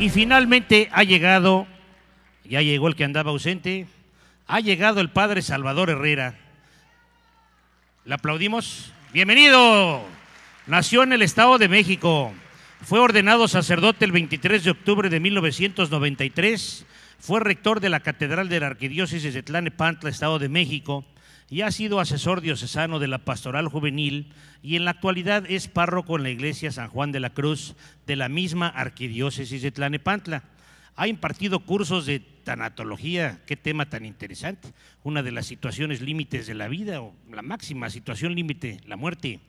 Y finalmente ha llegado, ya llegó el que andaba ausente, ha llegado el padre Salvador Herrera. ¿Le aplaudimos? Bienvenido. Nació en el Estado de México. Fue ordenado sacerdote el 23 de octubre de 1993. Fue rector de la Catedral de la Arquidiócesis de Tlanepantla, Estado de México y ha sido asesor diocesano de la Pastoral Juvenil y en la actualidad es párroco en la Iglesia San Juan de la Cruz de la misma Arquidiócesis de Tlanepantla. Ha impartido cursos de tanatología, qué tema tan interesante, una de las situaciones límites de la vida o la máxima situación límite, la muerte,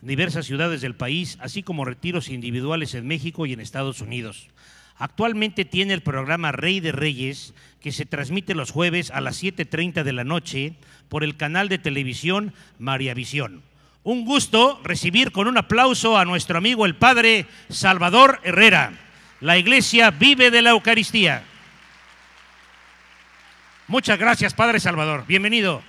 en diversas ciudades del país, así como retiros individuales en México y en Estados Unidos. Actualmente tiene el programa Rey de Reyes, que se transmite los jueves a las 7.30 de la noche por el canal de televisión María Visión. Un gusto recibir con un aplauso a nuestro amigo el Padre Salvador Herrera. La iglesia vive de la Eucaristía. Muchas gracias, Padre Salvador. Bienvenido.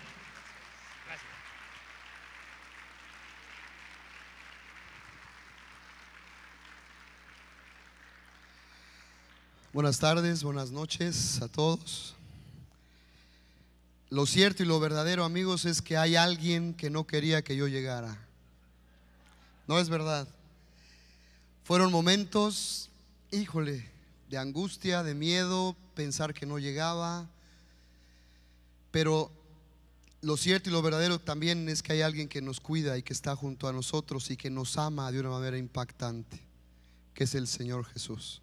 Buenas tardes, buenas noches a todos. Lo cierto y lo verdadero, amigos, es que hay alguien que no quería que yo llegara. No es verdad. Fueron momentos, híjole, de angustia, de miedo, pensar que no llegaba. Pero lo cierto y lo verdadero también es que hay alguien que nos cuida y que está junto a nosotros y que nos ama de una manera impactante, que es el Señor Jesús.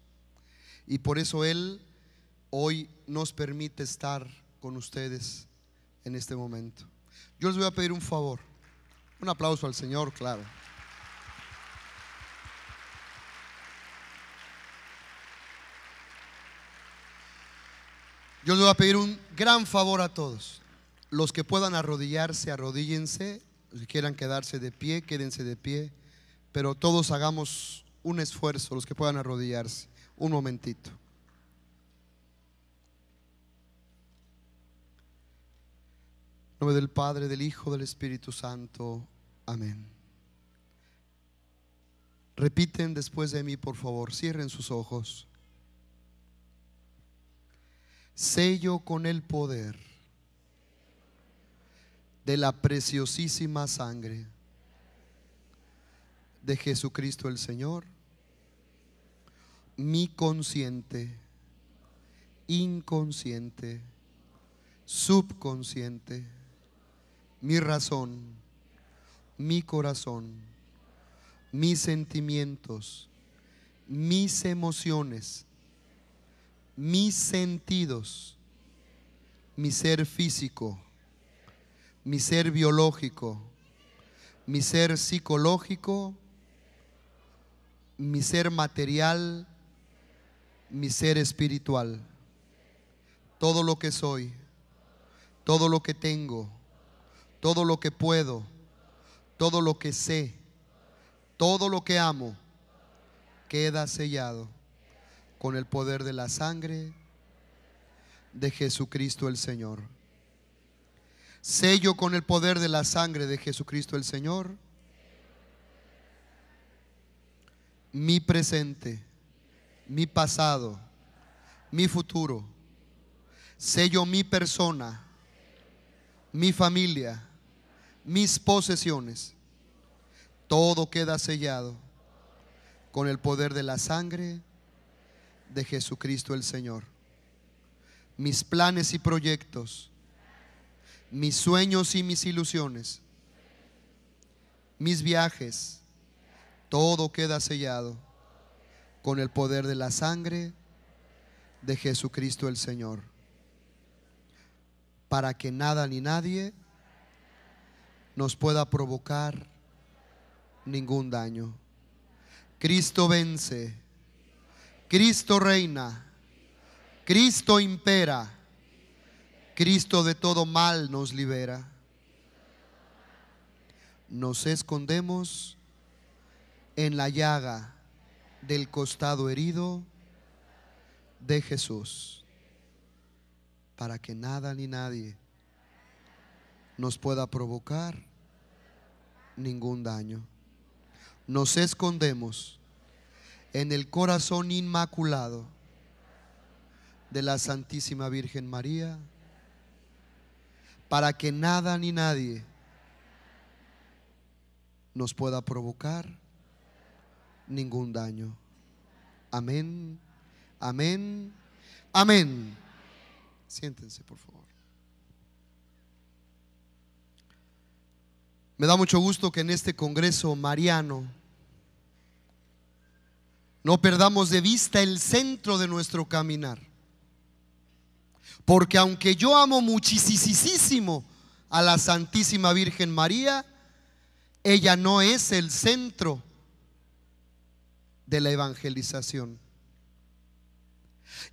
Y por eso Él hoy nos permite estar con ustedes en este momento. Yo les voy a pedir un favor. Un aplauso al Señor, claro. Yo les voy a pedir un gran favor a todos. Los que puedan arrodillarse, arrodíllense. Los que quieran quedarse de pie, quédense de pie. Pero todos hagamos un esfuerzo, los que puedan arrodillarse un momentito. En nombre del Padre, del Hijo, del Espíritu Santo. Amén. Repiten después de mí, por favor. Cierren sus ojos. Sello con el poder de la preciosísima sangre de Jesucristo el Señor mi consciente, inconsciente, subconsciente, mi razón, mi corazón, mis sentimientos, mis emociones, mis sentidos, mi ser físico, mi ser biológico, mi ser psicológico, mi ser material, mi ser espiritual, todo lo que soy, todo lo que tengo, todo lo que puedo, todo lo que sé, todo lo que amo, queda sellado con el poder de la sangre de Jesucristo el Señor. Sello con el poder de la sangre de Jesucristo el Señor mi presente mi pasado, mi futuro. Sello mi persona, mi familia, mis posesiones. Todo queda sellado con el poder de la sangre de Jesucristo el Señor. Mis planes y proyectos, mis sueños y mis ilusiones, mis viajes, todo queda sellado con el poder de la sangre de Jesucristo el Señor, para que nada ni nadie nos pueda provocar ningún daño. Cristo vence, Cristo reina, Cristo impera, Cristo de todo mal nos libera. Nos escondemos en la llaga del costado herido de Jesús, para que nada ni nadie nos pueda provocar ningún daño. Nos escondemos en el corazón inmaculado de la Santísima Virgen María, para que nada ni nadie nos pueda provocar ningún daño. Amén, amén, amén. Siéntense, por favor. Me da mucho gusto que en este Congreso Mariano no perdamos de vista el centro de nuestro caminar. Porque aunque yo amo muchísimo a la Santísima Virgen María, ella no es el centro de la evangelización.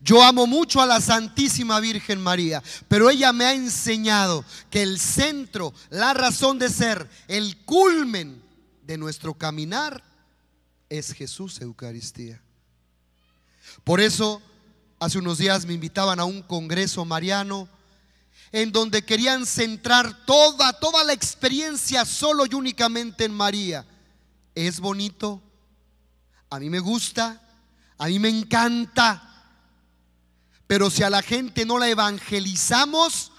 Yo amo mucho a la Santísima Virgen María, pero ella me ha enseñado que el centro, la razón de ser, el culmen de nuestro caminar es Jesús Eucaristía. Por eso, hace unos días me invitaban a un congreso mariano en donde querían centrar toda, toda la experiencia solo y únicamente en María. Es bonito, a mí me gusta, a mí me encanta. Pero si a la gente no la evangelizamos,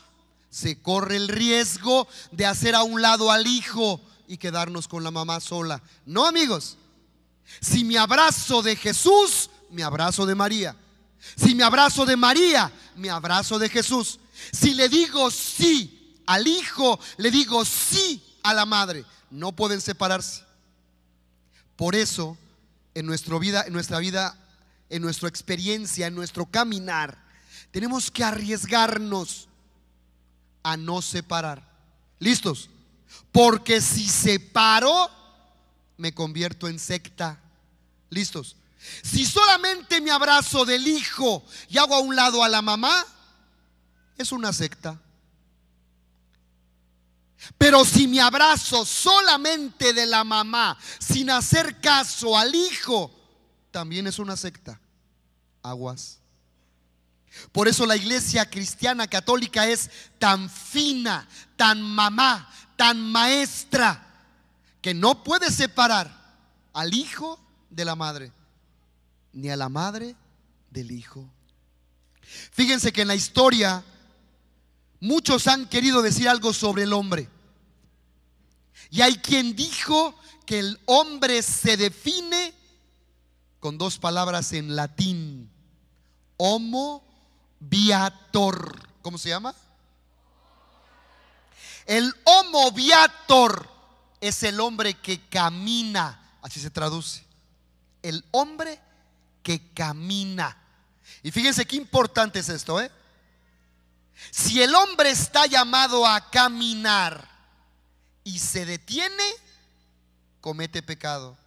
se corre el riesgo de hacer a un lado al hijo y quedarnos con la mamá sola. No, amigos. Si me abrazo de Jesús, me abrazo de María. Si me abrazo de María, me abrazo de Jesús. Si le digo sí al hijo, le digo sí a la madre. No pueden separarse. Por eso en, nuestra vida, en nuestra vida, en nuestra experiencia, en nuestro caminar, tenemos que arriesgarnos a no separar. ¿Listos? Porque si separo, me convierto en secta. ¿Listos? Si solamente me abrazo del hijo y hago a un lado a la mamá, es una secta. Pero si me abrazo solamente de la mamá, sin hacer caso al hijo, también es una secta. Aguas. Por eso la iglesia cristiana católica es tan fina, tan mamá, tan maestra, que no puede separar al hijo de la madre, ni a la madre del hijo. Fíjense que en la historia muchos han querido decir algo sobre el hombre. Y hay quien dijo que el hombre se define con dos palabras en latín, homo viator. ¿Cómo se llama? El homo viator es el hombre que camina, así se traduce. El hombre que camina. Y fíjense qué importante es esto, ¿eh? Si el hombre está llamado a caminar, y se detiene, comete pecado.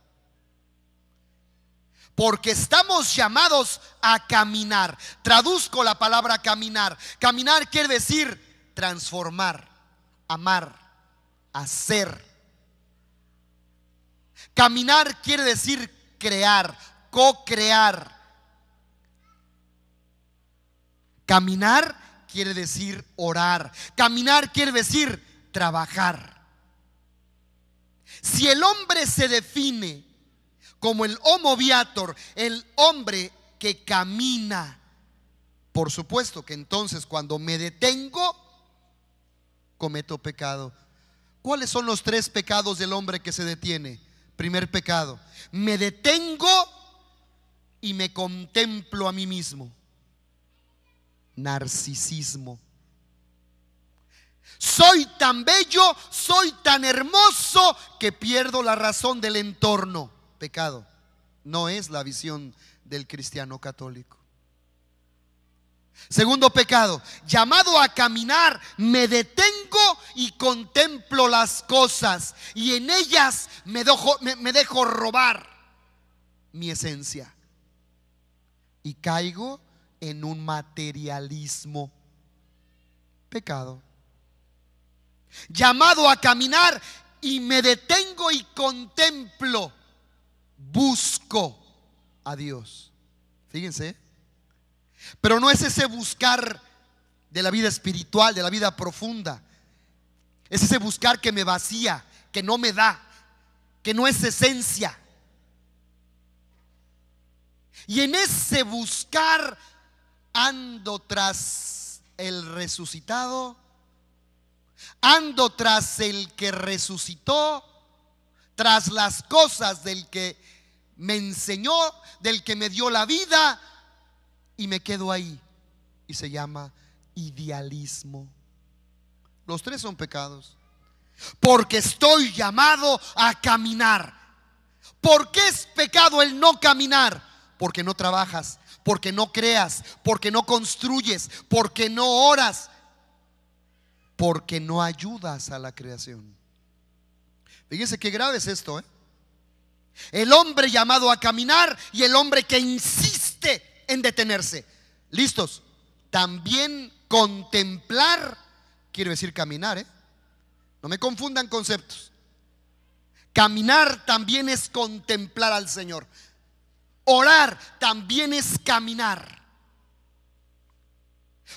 Porque estamos llamados a caminar. Traduzco la palabra caminar. Caminar quiere decir transformar, amar, hacer. Caminar quiere decir crear, co-crear. Caminar quiere decir orar. Caminar quiere decir trabajar. Si el hombre se define como el homo viator, el hombre que camina, por supuesto que entonces cuando me detengo, cometo pecado. ¿Cuáles son los tres pecados del hombre que se detiene? Primer pecado, me detengo y me contemplo a mí mismo. Narcisismo. Soy tan bello, soy tan hermoso que pierdo la razón del entorno. Pecado. No es la visión del cristiano católico. Segundo pecado, llamado a caminar, me detengo y contemplo las cosas y en ellas me dejo, robar mi esencia y caigo en un materialismo. Pecado llamado a caminar y me detengo y contemplo, busco a Dios. Fíjense. Pero no es ese buscar de la vida espiritual, de la vida profunda. Es ese buscar que me vacía, que no me da, que no es esencia. Y en ese buscar ando tras el resucitado Ando tras el que resucitó, tras las cosas del que me enseñó, del que me dio la vida, y me quedo ahí. Y se llama idealismo. Los tres son pecados. Porque estoy llamado a caminar. ¿Por qué es pecado el no caminar? Porque no trabajas, porque no creas, porque no construyes, porque no oras, porque no ayudas a la creación. Fíjense qué grave es esto, ¿eh? El hombre llamado a caminar y el hombre que insiste en detenerse. ¿Listos? También contemplar Quiero decir caminar, ¿eh? No me confundan conceptos. Caminar también es contemplar al Señor. Orar también es caminar.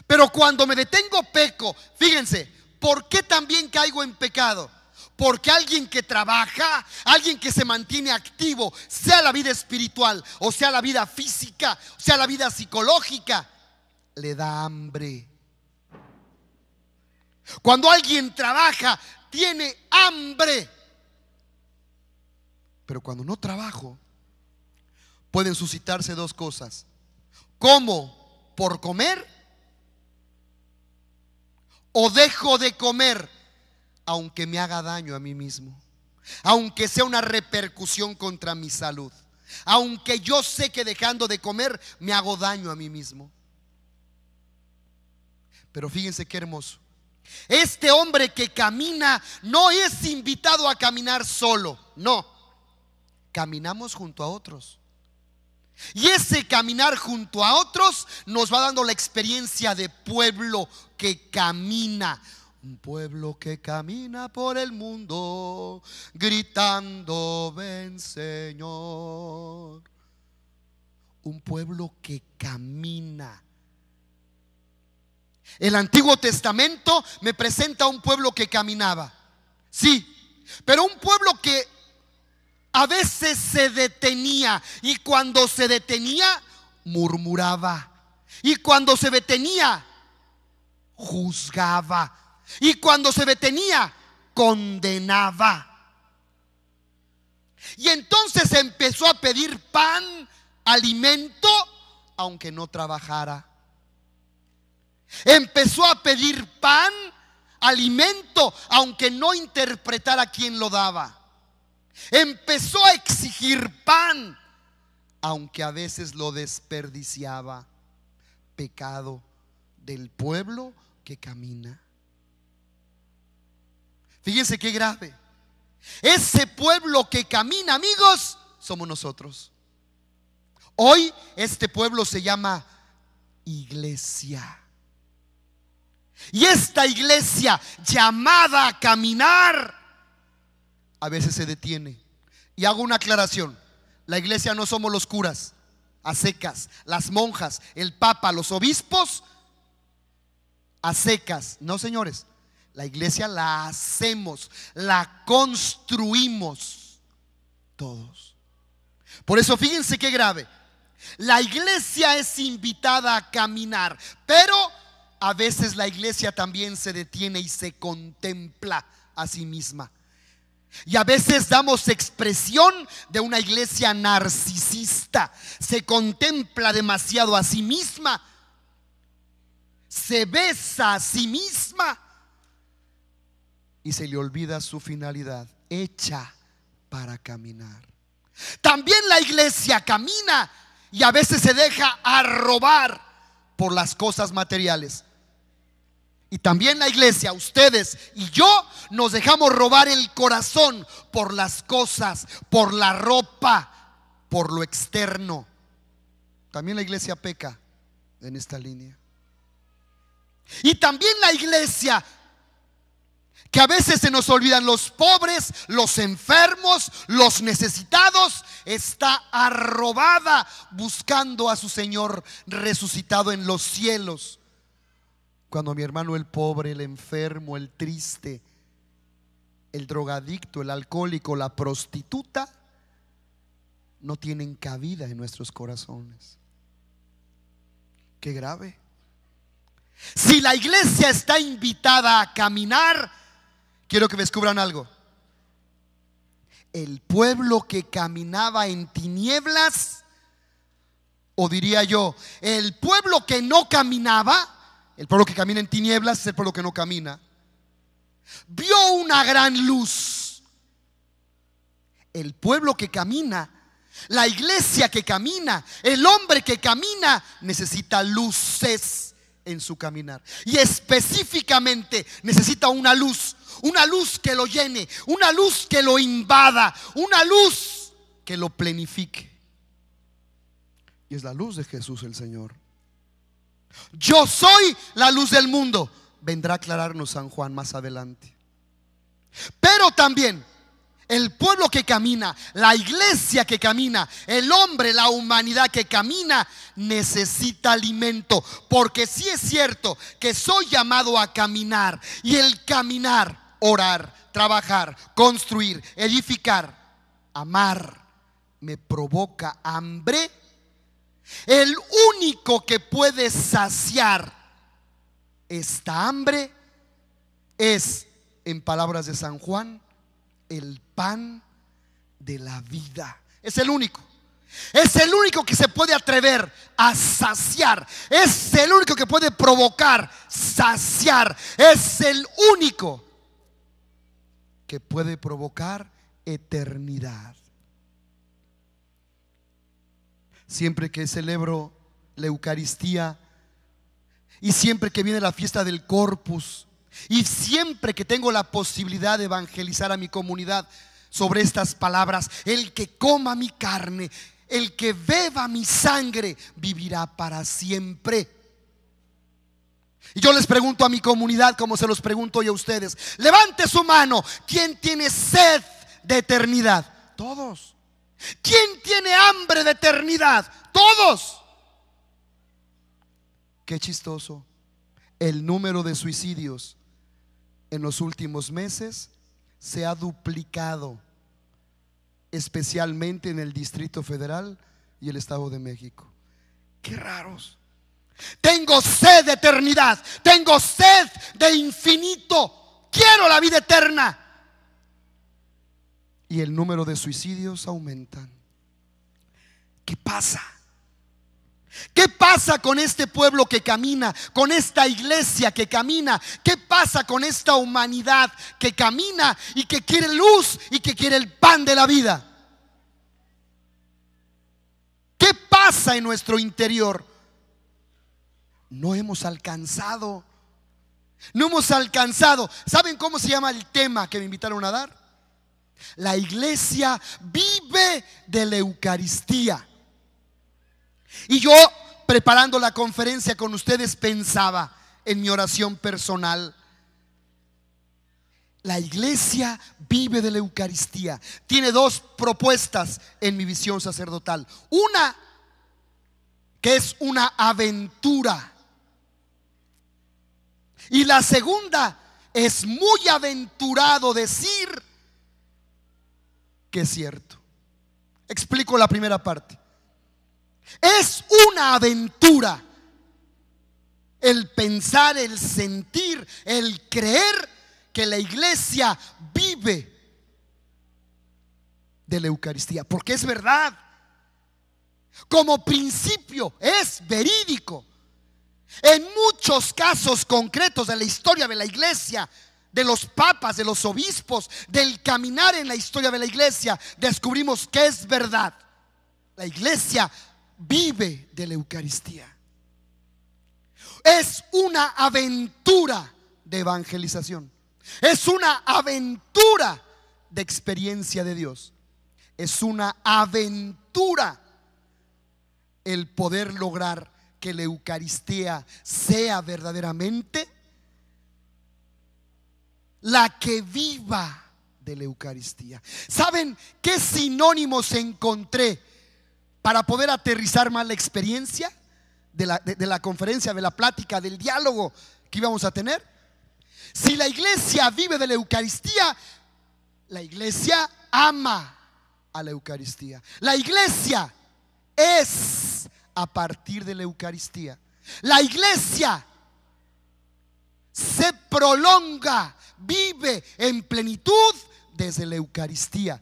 Pero cuando me detengo peco, fíjense, ¿por qué también caigo en pecado? Porque alguien que trabaja, alguien que se mantiene activo, sea la vida espiritual, o sea la vida física, o sea la vida psicológica, le da hambre. Cuando alguien trabaja, tiene hambre. Pero cuando no trabajo, pueden suscitarse dos cosas. Como por comer o dejo de comer, aunque me haga daño a mí mismo, aunque sea una repercusión contra mi salud, aunque yo sé que dejando de comer me hago daño a mí mismo. Pero fíjense qué hermoso. Este hombre que camina no es invitado a caminar solo, no. Caminamos junto a otros. Y ese caminar junto a otros nos va dando la experiencia de pueblo que camina. Un pueblo que camina por el mundo gritando, ven Señor. Un pueblo que camina. El Antiguo Testamento me presenta a un pueblo que caminaba. Sí, pero un pueblo que a veces se detenía y cuando se detenía, murmuraba. Y cuando se detenía, juzgaba. Y cuando se detenía, condenaba. Y entonces empezó a pedir pan, alimento, aunque no trabajara. Empezó a pedir pan, alimento, aunque no interpretara quién lo daba. Empezó a exigir pan, aunque a veces lo desperdiciaba. Pecado del pueblo que camina. Fíjense qué grave. Ese pueblo que camina, amigos, somos nosotros. Hoy este pueblo se llama iglesia. Y esta iglesia llamada a caminar a veces se detiene. Y hago una aclaración. La iglesia no somos los curas, a secas, las monjas, el papa, los obispos, a secas. No, señores, la iglesia la hacemos, la construimos todos. Por eso fíjense qué grave. La iglesia es invitada a caminar, pero a veces la iglesia también se detiene y se contempla a sí misma. Y a veces damos expresión de una iglesia narcisista. Se contempla demasiado a sí misma. Se besa a sí misma. Y se le olvida su finalidad. Hecha para caminar. También la iglesia camina y a veces se deja arrobar por las cosas materiales y también la iglesia, ustedes y yo, nos dejamos robar el corazón por las cosas, por la ropa, por lo externo. También la iglesia peca en esta línea. Y también la iglesia, que a veces se nos olvidan los pobres, los enfermos, los necesitados, está arrobada buscando a su Señor resucitado en los cielos cuando mi hermano el pobre, el enfermo, el triste, el drogadicto, el alcohólico, la prostituta, no tienen cabida en nuestros corazones. Qué grave. Si la iglesia está invitada a caminar, quiero que descubran algo. El pueblo que caminaba en tinieblas, o diría yo, el pueblo que no caminaba, el pueblo que camina en tinieblas es el pueblo que no camina. Vio una gran luz. El pueblo que camina, la iglesia que camina, el hombre que camina necesita luces en su caminar. Y específicamente necesita una luz, una luz que lo llene, una luz que lo invada, una luz que lo plenifique. Y es la luz de Jesús el Señor. Yo soy la luz del mundo. Vendrá a aclararnos San Juan más adelante. Pero también el pueblo que camina, la iglesia que camina, el hombre, la humanidad que camina, necesita alimento. Porque si sí es cierto que soy llamado a caminar. Y el caminar, orar, trabajar, construir, edificar, amar, me provoca hambre el único que puede saciar esta hambre es, en palabras de San Juan, el pan de la vida. Es el único. Es el único que se puede atrever a saciar. Es el único que puede provocar saciar. Es el único que puede provocar eternidad siempre que celebro la Eucaristía y siempre que viene la fiesta del Corpus y siempre que tengo la posibilidad de evangelizar a mi comunidad sobre estas palabras, el que coma mi carne, el que beba mi sangre, vivirá para siempre. Y yo les pregunto a mi comunidad, como se los pregunto hoy a ustedes, levante su mano, ¿quién tiene sed de eternidad? Todos. ¿Quién tiene hambre de eternidad? Todos. Qué chistoso. El número de suicidios en los últimos meses se ha duplicado, especialmente en el Distrito Federal y el Estado de México. Qué raros. Tengo sed de eternidad, tengo sed de infinito, quiero la vida eterna y el número de suicidios aumentan. ¿Qué pasa? ¿Qué pasa con este pueblo que camina? ¿Con esta iglesia que camina? ¿Qué pasa con esta humanidad que camina y que quiere luz y que quiere el pan de la vida? ¿Qué pasa en nuestro interior? No hemos alcanzado. No hemos alcanzado. ¿Saben cómo se llama el tema que me invitaron a dar? La iglesia vive de la Eucaristía. Y yo, preparando la conferencia con ustedes, pensaba en mi oración personal. La iglesia vive de la Eucaristía. Tiene dos propuestas en mi visión sacerdotal. Una que es una aventura. Y la segunda es muy aventurado decir es cierto. Explico la primera parte. Es una aventura el pensar, el sentir, el creer que la iglesia vive de la Eucaristía, porque es verdad. Como principio es verídico. En muchos casos concretos de la historia de la iglesia, de los papas, de los obispos, del caminar en la historia de la iglesia, descubrimos que es verdad. La iglesia vive de la Eucaristía. Es una aventura de evangelización. Es una aventura de experiencia de Dios. Es una aventura el poder lograr que la Eucaristía sea verdaderamente la que viva de la Eucaristía. ¿Saben qué sinónimos encontré para poder aterrizar más la experiencia de la, conferencia, de la plática, del diálogo que íbamos a tener? Si la iglesia vive de la Eucaristía, la iglesia ama a la Eucaristía. La iglesia es a partir de la Eucaristía. La iglesia se prolonga, vive en plenitud desde la Eucaristía.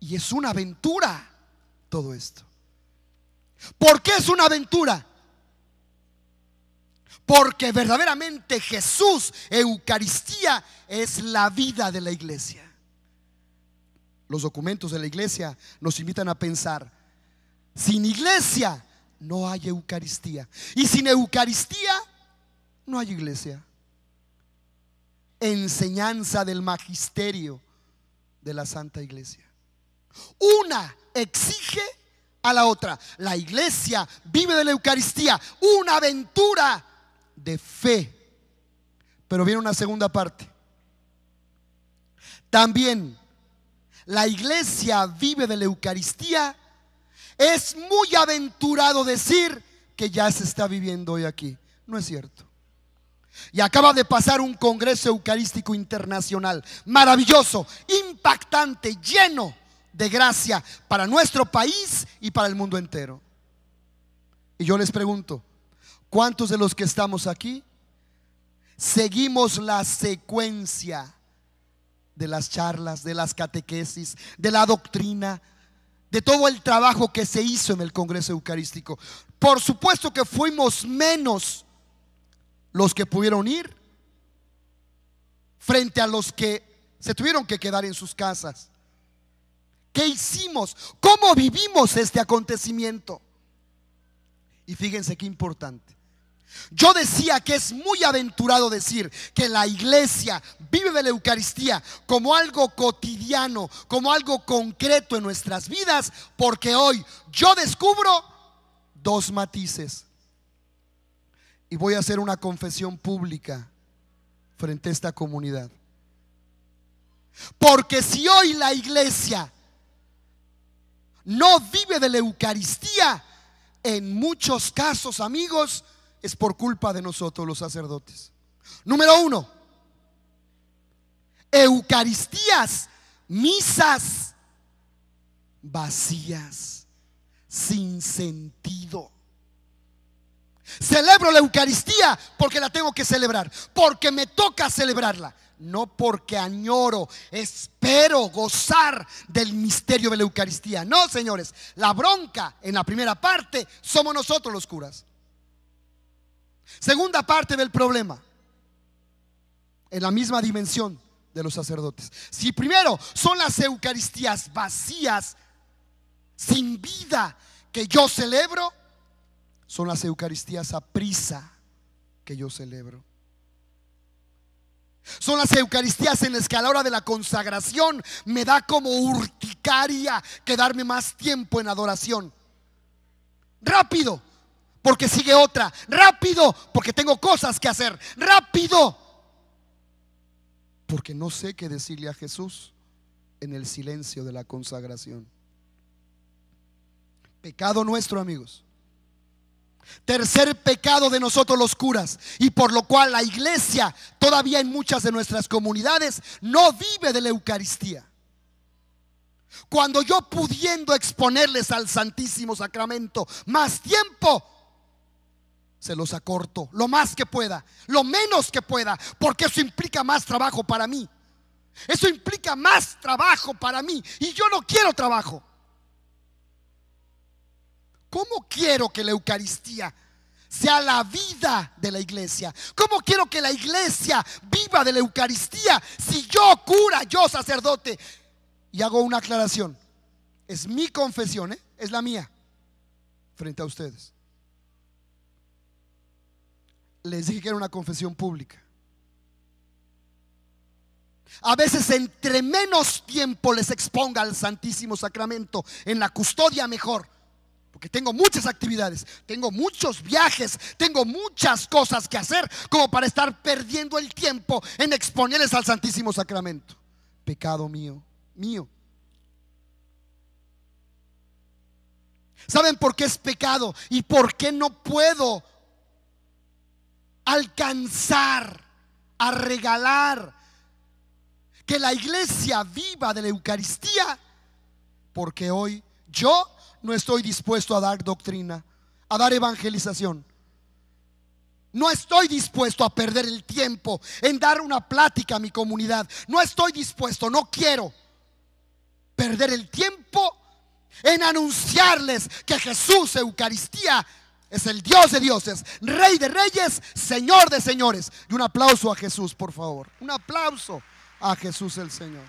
Y es una aventura todo esto. ¿Por qué es una aventura? Porque verdaderamente Jesús, Eucaristía, es la vida de la iglesia. Los documentos de la iglesia nos invitan a pensar, sin iglesia no hay Eucaristía. Y sin Eucaristía no hay iglesia. Enseñanza del magisterio de la Santa Iglesia. Una exige a la otra. La iglesia vive de la Eucaristía, una aventura de fe. Pero viene una segunda parte. También la iglesia vive de la Eucaristía. Es muy aventurado decir que ya se está viviendo hoy aquí. No es cierto. Y acaba de pasar un Congreso Eucarístico Internacional maravilloso, impactante, lleno de gracia para nuestro país y para el mundo entero. Y yo les pregunto, ¿cuántos de los que estamos aquí seguimos la secuencia de las charlas, de las catequesis, de la doctrina, de todo el trabajo que se hizo en el Congreso Eucarístico? Por supuesto que fuimos menos los que pudieron ir frente a los que se tuvieron que quedar en sus casas. ¿Qué hicimos? ¿Cómo vivimos este acontecimiento? Y fíjense qué importante. Yo decía que es muy aventurado decir que la iglesia vive de la Eucaristía como algo cotidiano, como algo concreto en nuestras vidas, porque hoy yo descubro dos matices y voy a hacer una confesión pública frente a esta comunidad. Porque si hoy la iglesia no vive de la Eucaristía, en muchos casos, amigos, es por culpa de nosotros los sacerdotes. Número uno, Eucaristías, misas vacías, sin sentido. Celebro la Eucaristía porque la tengo que celebrar, porque me toca celebrarla, no porque añoro, espero gozar del misterio de la Eucaristía. No, señores, la bronca en la primera parte somos nosotros los curas. Segunda parte del problema, en la misma dimensión de los sacerdotes. Si primero son las Eucaristías vacías, sin vida, que yo celebro, son las Eucaristías a prisa que yo celebro. Son las Eucaristías en las que a la hora de la consagración me da como urticaria quedarme más tiempo en adoración. Rápido, porque sigue otra. Rápido, porque tengo cosas que hacer. Rápido, porque no sé qué decirle a Jesús en el silencio de la consagración. Pecado nuestro, amigos Tercer pecado de nosotros los curas y por lo cual la iglesia todavía en muchas de nuestras comunidades no vive de la Eucaristía. Cuando yo pudiendo exponerles al Santísimo Sacramento más tiempo, se los acorto lo más que pueda, lo menos que pueda, porque eso implica más trabajo para mí. Eso implica más trabajo para mí y yo no quiero trabajo. ¿Cómo quiero que la Eucaristía sea la vida de la iglesia? ¿Cómo quiero que la iglesia viva de la Eucaristía si yo cura, yo sacerdote? Y hago una aclaración. Es mi confesión, ¿eh? es la mía, frente a ustedes. Les dije que era una confesión pública. A veces entre menos tiempo les exponga al Santísimo Sacramento, en la custodia mejor porque tengo muchas actividades, tengo muchos viajes, tengo muchas cosas que hacer como para estar perdiendo el tiempo en exponerles al Santísimo Sacramento. Pecado mío, mío. ¿Saben por qué es pecado y por qué no puedo alcanzar a regalar que la iglesia viva de la Eucaristía? Porque hoy yo no estoy dispuesto a dar doctrina, a dar evangelización. No estoy dispuesto a perder el tiempo en dar una plática a mi comunidad. No estoy dispuesto, no quiero perder el tiempo en anunciarles que Jesús, Eucaristía, es el Dios de dioses, Rey de reyes, Señor de señores. Y un aplauso a Jesús, por favor. Un aplauso a Jesús el Señor.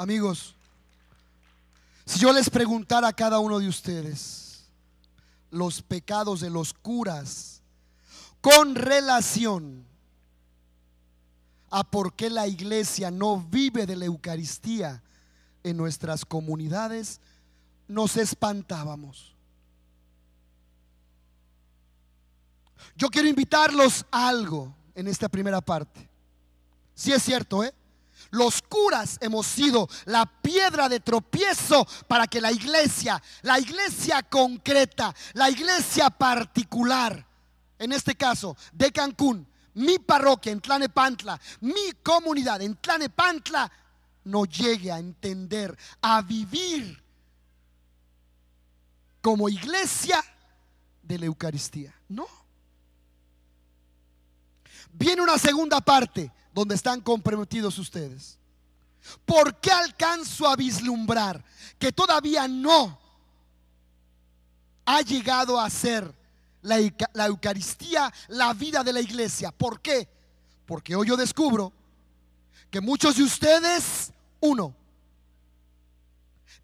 Amigos, si yo les preguntara a cada uno de ustedes los pecados de los curas con relación a por qué la iglesia no vive de la Eucaristía en nuestras comunidades, nos espantábamos. Yo quiero invitarlos a algo en esta primera parte. Si es cierto, ¿eh? Los curas hemos sido la piedra de tropiezo para que la iglesia, la iglesia concreta, la iglesia particular, en este caso de Cancún, mi parroquia en Tlanepantla, mi comunidad en Tlanepantla, no llegue a entender, a vivir como iglesia de la Eucaristía. No. Viene una segunda parte donde están comprometidos ustedes. ¿Por qué alcanzo a vislumbrar que todavía no ha llegado a ser la, la, Eucaristía la vida de la iglesia? ¿Por qué? Porque hoy yo descubro que muchos de ustedes, uno,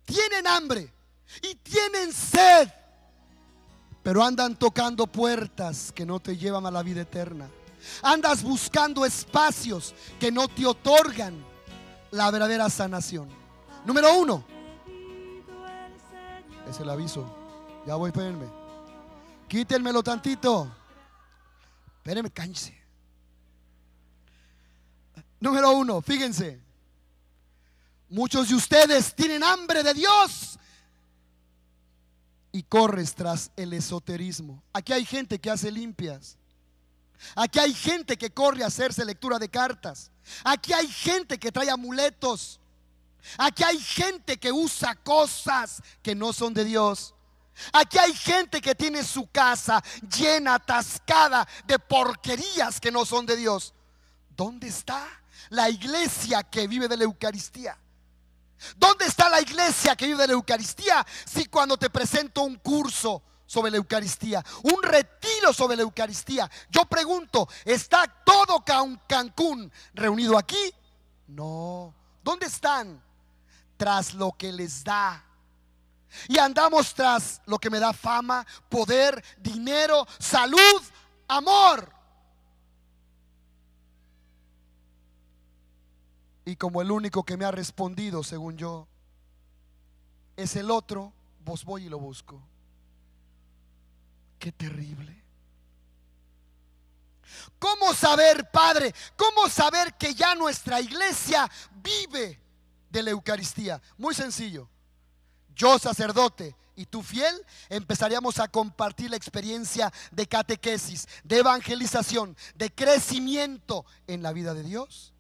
tienen hambre y tienen sed, pero andan tocando puertas que no te llevan a la vida eterna. Andas buscando espacios que no te otorgan la verdadera sanación. Número uno. Es el aviso. Ya voy, espérenme. Quítenmelo tantito. Espérenme, cállense. Número uno, fíjense. Muchos de ustedes tienen hambre de Dios y corres tras el esoterismo. Aquí hay gente que hace limpias Aquí hay gente que corre a hacerse lectura de cartas. Aquí hay gente que trae amuletos. Aquí hay gente que usa cosas que no son de Dios. Aquí hay gente que tiene su casa llena, atascada de porquerías que no son de Dios. ¿Dónde está la iglesia que vive de la Eucaristía? ¿Dónde está la iglesia que vive de la Eucaristía si cuando te presento un curso, sobre la Eucaristía, un retiro sobre la Eucaristía. Yo pregunto, ¿está todo Cancún reunido aquí? No. ¿Dónde están? Tras lo que les da. Y andamos tras lo que me da fama, poder, dinero, salud, amor. Y como el único que me ha respondido, según yo, es el otro, vos voy y lo busco. Qué terrible. ¿Cómo saber, Padre? ¿Cómo saber que ya nuestra iglesia vive de la Eucaristía? Muy sencillo. Yo, sacerdote, y tú fiel, empezaríamos a compartir la experiencia de catequesis, de evangelización, de crecimiento en la vida de Dios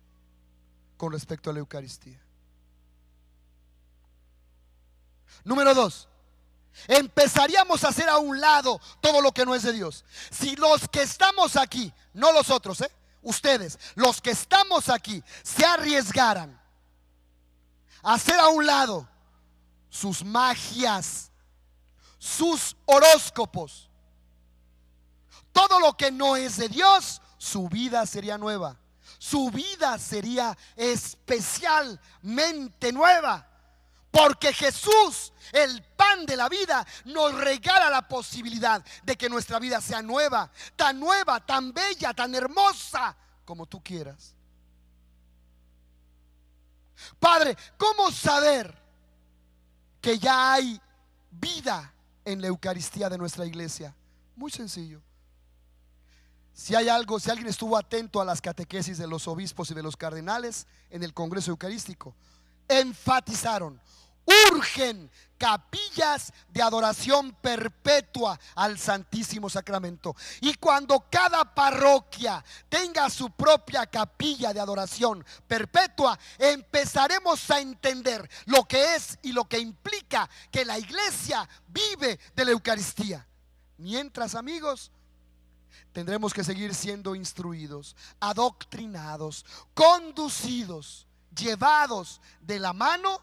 con respecto a la Eucaristía. Número dos, Empezaríamos a hacer a un lado todo lo que no es de Dios. Si los que estamos aquí, no los otros, ¿eh? ustedes, los que estamos aquí, se arriesgaran a hacer a un lado sus magias, sus horóscopos, todo lo que no es de Dios, su vida sería nueva. Su vida sería especialmente nueva. Porque Jesús, el pan de la vida, nos regala la posibilidad de que nuestra vida sea nueva, tan nueva, tan bella, tan hermosa como tú quieras. Padre, ¿cómo saber que ya hay vida en la Eucaristía de nuestra iglesia? Muy sencillo. Si hay algo, si alguien estuvo atento a las catequesis de los obispos y de los cardenales en el Congreso Eucarístico, enfatizaron, urgen capillas de adoración perpetua al Santísimo Sacramento. Y cuando cada parroquia tenga su propia capilla de adoración perpetua, empezaremos a entender lo que es y lo que implica que la iglesia vive de la Eucaristía. Mientras, amigos, tendremos que seguir siendo instruidos, adoctrinados, conducidos, llevados de la mano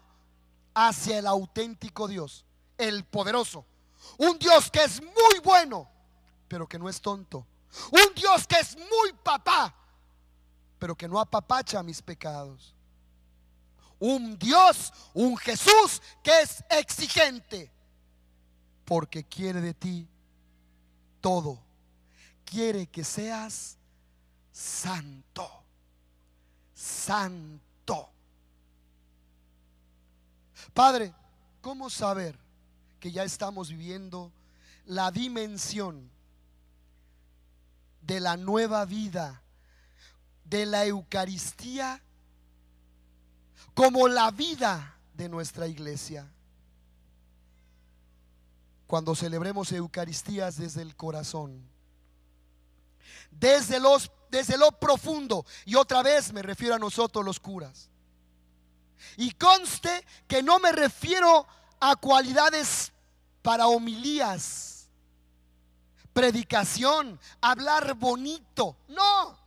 hacia el auténtico Dios, el poderoso. Un Dios que es muy bueno, pero que no es tonto. Un Dios que es muy papá, pero que no apapacha mis pecados. Un Dios, un Jesús que es exigente, porque quiere de ti todo. Quiere que seas santo, santo Padre, ¿cómo saber que ya estamos viviendo la dimensión de la nueva vida, de la Eucaristía, como la vida de nuestra iglesia? Cuando celebremos Eucaristías desde el corazón, desde, los, desde lo profundo, y otra vez me refiero a nosotros los curas y conste que no me refiero a cualidades para homilías, predicación, hablar bonito. No.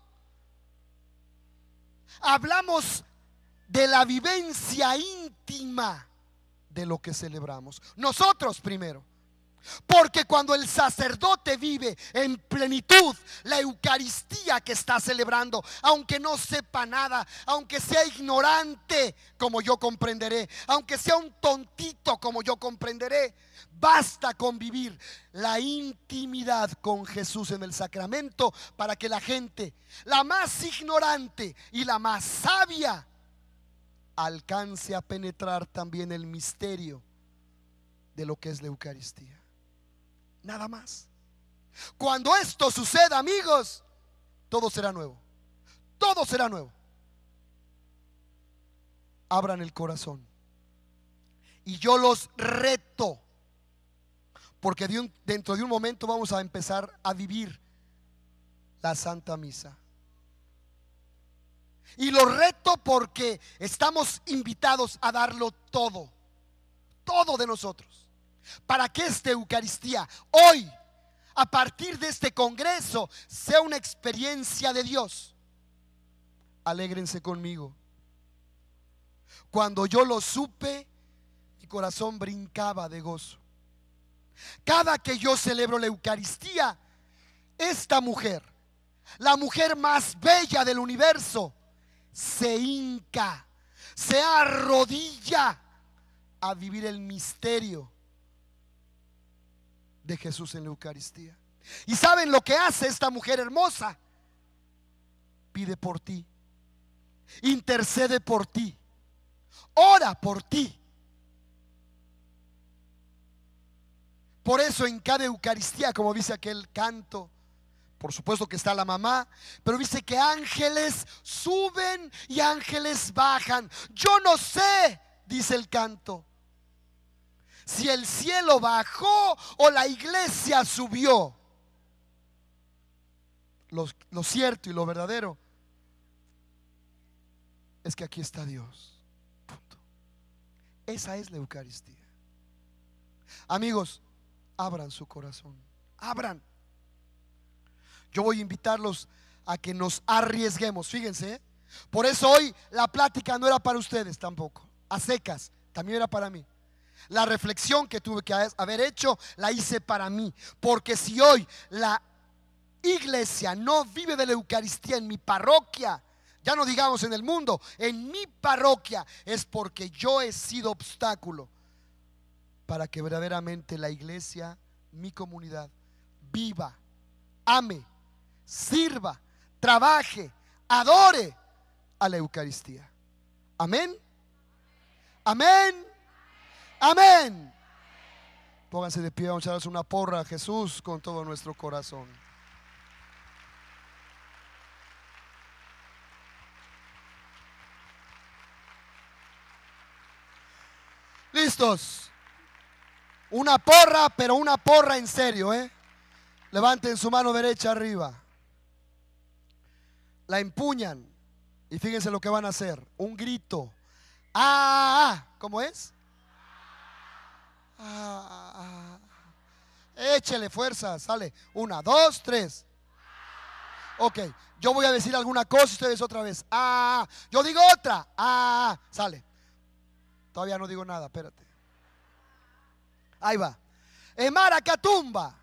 Hablamos de la vivencia íntima de lo que celebramos. Nosotros primero. Porque cuando el sacerdote vive en plenitud la Eucaristía que está celebrando, aunque no sepa nada, aunque sea ignorante como yo comprenderé, aunque sea un tontito como yo comprenderé, basta con vivir la intimidad con Jesús en el sacramento para que la gente, la más ignorante y la más sabia, alcance a penetrar también el misterio de lo que es la Eucaristía nada más. Cuando esto suceda, amigos, todo será nuevo. Todo será nuevo. Abran el corazón. Y yo los reto, porque dentro de un momento vamos a empezar a vivir la Santa Misa. Y los reto porque estamos invitados a darlo todo, todo de nosotros para que esta Eucaristía hoy, a partir de este Congreso, sea una experiencia de Dios. Alégrense conmigo. Cuando yo lo supe, mi corazón brincaba de gozo. Cada que yo celebro la Eucaristía, esta mujer, la mujer más bella del universo, se hinca, se arrodilla a vivir el misterio de Jesús en la Eucaristía. ¿Y saben lo que hace esta mujer hermosa? Pide por ti, intercede por ti, ora por ti. Por eso en cada Eucaristía, como dice aquel canto, por supuesto que está la mamá, pero dice que ángeles suben y ángeles bajan. Yo no sé, dice el canto, si el cielo bajó o la iglesia subió. Lo, cierto y lo verdadero es que aquí está Dios. Esa es la Eucaristía. Amigos, abran su corazón. Abran. Yo voy a invitarlos a que nos arriesguemos. Fíjense. Por eso hoy la plática no era para ustedes tampoco. A secas. También era para mí. La reflexión que tuve que haber hecho la hice para mí, porque si hoy la iglesia no vive de la Eucaristía en mi parroquia, ya no digamos en el mundo, en mi parroquia, es porque yo he sido obstáculo para que verdaderamente la iglesia, mi comunidad, viva, ame, sirva, trabaje, adore a la Eucaristía. Amén. Amén. Amén. Pónganse de pie, vamos a darles una porra a Jesús con todo nuestro corazón. ¿Listos? Una porra, pero una porra en serio, ¿eh? Levanten su mano derecha arriba. La empuñan. Y fíjense lo que van a hacer. Un grito. ¡Ah! ah, ah. ¿Cómo es? Ah, ah, ah, échele fuerza, sale. Una, dos, tres. Ok, yo voy a decir alguna cosa y ustedes otra vez. Ah, yo digo otra. Ah, sale. Todavía no digo nada, espérate. Ahí va. Emaracatumba.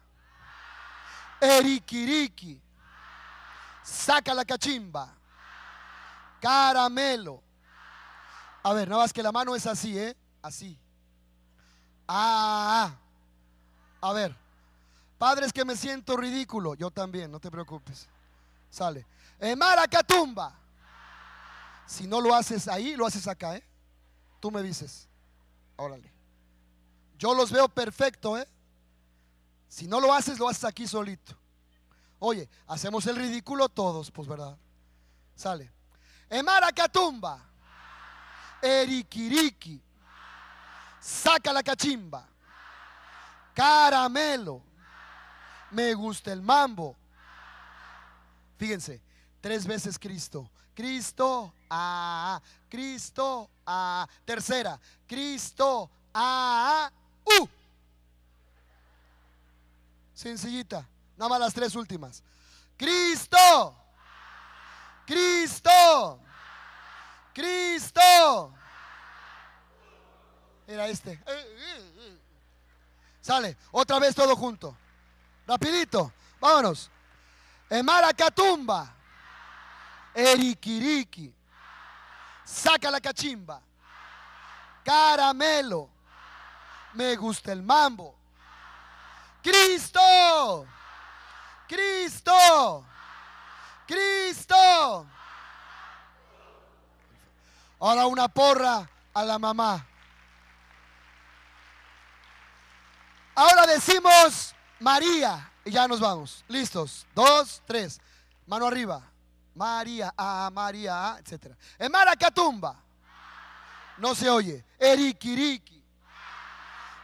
Erikiriki. Saca la cachimba. Caramelo. A ver, nada más que la mano es así, ¿eh? Así. Ah, ah, a ver. Padres que me siento ridículo. Yo también, no te preocupes. Sale. emaracatumba eh, Maracatumba. Si no lo haces ahí, lo haces acá, ¿eh? Tú me dices. Órale. Yo los veo perfecto, ¿eh? Si no lo haces, lo haces aquí solito. Oye, hacemos el ridículo todos, pues, ¿verdad? Sale. Emaracatumba. Eh, Erikiriki. Saca la cachimba. Caramelo. Me gusta el mambo. Fíjense, tres veces Cristo. Cristo, a, ah, ah, Cristo, a ah, Tercera, Cristo, ah, uh. Sencillita, nada más las tres últimas. Cristo, Cristo, Cristo. Era este. Sale, otra vez todo junto. Rapidito, vámonos. Maracatumba. erikiriki Saca la cachimba. Caramelo. Me gusta el mambo. Cristo. Cristo. Cristo. Ahora una porra a la mamá. Ahora decimos María y ya nos vamos. Listos. Dos, tres. Mano arriba. María, a, María, etc. Maracatumba. No se oye. Erikiriki.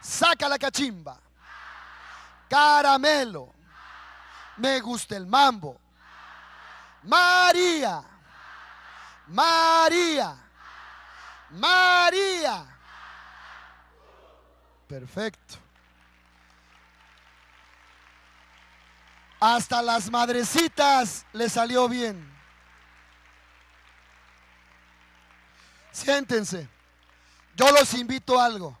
Saca la cachimba. Caramelo. Me gusta el mambo. María. María. María. Perfecto. Hasta las madrecitas le salió bien. Siéntense. Yo los invito a algo.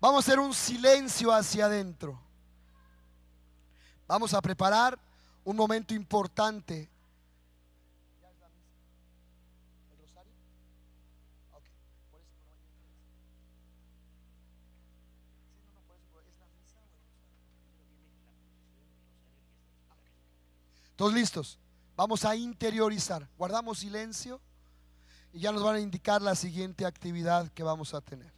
Vamos a hacer un silencio hacia adentro. Vamos a preparar un momento importante ¿Todos listos? Vamos a interiorizar. Guardamos silencio y ya nos van a indicar la siguiente actividad que vamos a tener.